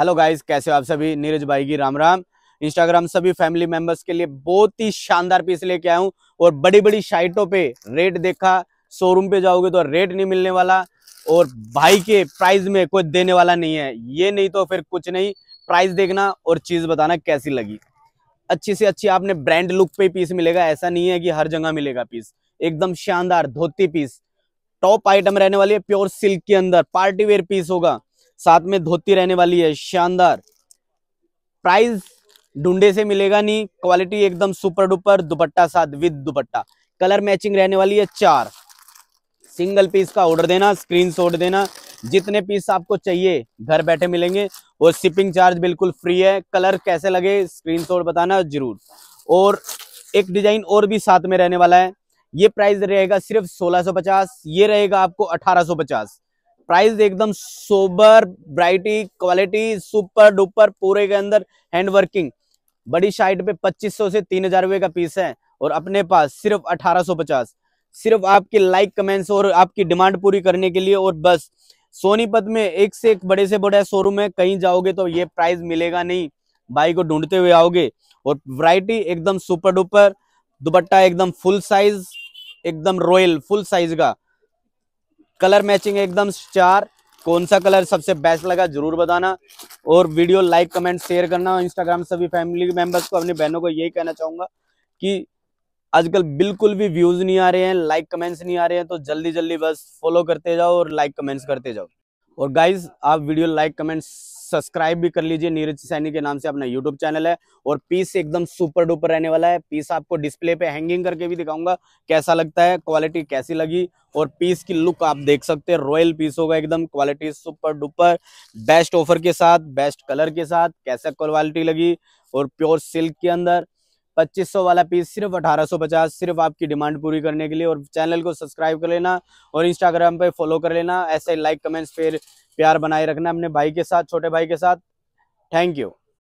hello guys कैसे हो आप सभी नीरज भाई की राम राम इंस्टाग्राम सभी फैमिली मेंबर्स के लिए बहुत ही शानदार पीस लेके आया हूँ और बड़ी बड़ी साइटों पे रेट देखा शोरूम पे जाओगे तो रेट नहीं मिलने वाला और भाई के प्राइस में कोई देने वाला नहीं है ये नहीं तो फिर कुछ नहीं प्राइस देखना और चीज़ बताना कैसी लगी अच्छी से अच्छी आपने ब्रांड लुक पे पीस मिलेगा ऐसा नहीं है कि हर जगह मिलेगा पीस एकदम शानदार धोती पीस टॉप आइटम रहने वाली है प्योर सिल्क के अंदर पार्टी वेयर पीस होगा साथ में धोती रहने वाली है शानदार प्राइस ढूंढे से मिलेगा नहीं क्वालिटी एकदम सुपर डुपर दुपट्टा साथ विद दुपट्टा कलर मैचिंग रहने वाली है चार सिंगल पीस का ऑर्डर देना स्क्रीन देना जितने पीस आपको चाहिए घर बैठे मिलेंगे और शिपिंग चार्ज बिल्कुल फ्री है कलर कैसे लगे स्क्रीन बताना जरूर और एक डिजाइन और भी साथ में रहने वाला है ये प्राइस रहेगा सिर्फ 1650 ये रहेगा आपको 1850 प्राइस एकदम सोबर ब्राइटी क्वालिटी सुपर डुपर पूरे के अंदर हैंड वर्किंग बड़ी साइड पे 2500 से तीन हजार का पीस है और अपने पास सिर्फ 1850 सिर्फ आपके लाइक कमेंट्स और आपकी डिमांड पूरी करने के लिए और बस सोनीपत में एक से एक बड़े से बड़े शोरूम है कहीं जाओगे तो ये प्राइस मिलेगा नहीं भाई को ढूंढते हुए आओगे और वराइटी एकदम सुपर डुपर दुपट्टा एकदम फुल साइज एकदम रॉयल फुल साइज का कलर मैचिंग एकदम चार कौन सा कलर सबसे बेस्ट लगा जरूर बताना और वीडियो लाइक कमेंट शेयर करना इंस्टाग्राम सभी फैमिली मेंबर्स को अपनी बहनों को यही कहना चाहूंगा कि आजकल बिल्कुल भी व्यूज नहीं आ रहे हैं लाइक कमेंट्स नहीं आ रहे हैं तो जल्दी जल्दी बस फॉलो करते जाओ और लाइक कमेंट्स करते जाओ और गाइज आप वीडियो लाइक कमेंट सब्सक्राइब भी कर लीजिए नीरज सैनी के नाम से अपना यूट्यूब चैनल है और पीस एकदम सुपर डुपर रहने वाला है पीस आपको डिस्प्ले पे हैंगिंग करके भी दिखाऊंगा कैसा लगता है क्वालिटी कैसी लगी और पीस की लुक आप देख सकते हैं रॉयल पीस होगा एकदम quality super duper best offer के साथ बेस्ट कलर के साथ कैसा क्वालिटी लगी और प्योर सिल्क के अंदर 2500 वाला पीस सिर्फ 1850 सिर्फ आपकी डिमांड पूरी करने के लिए और चैनल को सब्सक्राइब कर लेना और इंस्टाग्राम पे फॉलो कर लेना ऐसे लाइक कमेंट्स फिर प्यार बनाए रखना अपने भाई के साथ छोटे भाई के साथ थैंक यू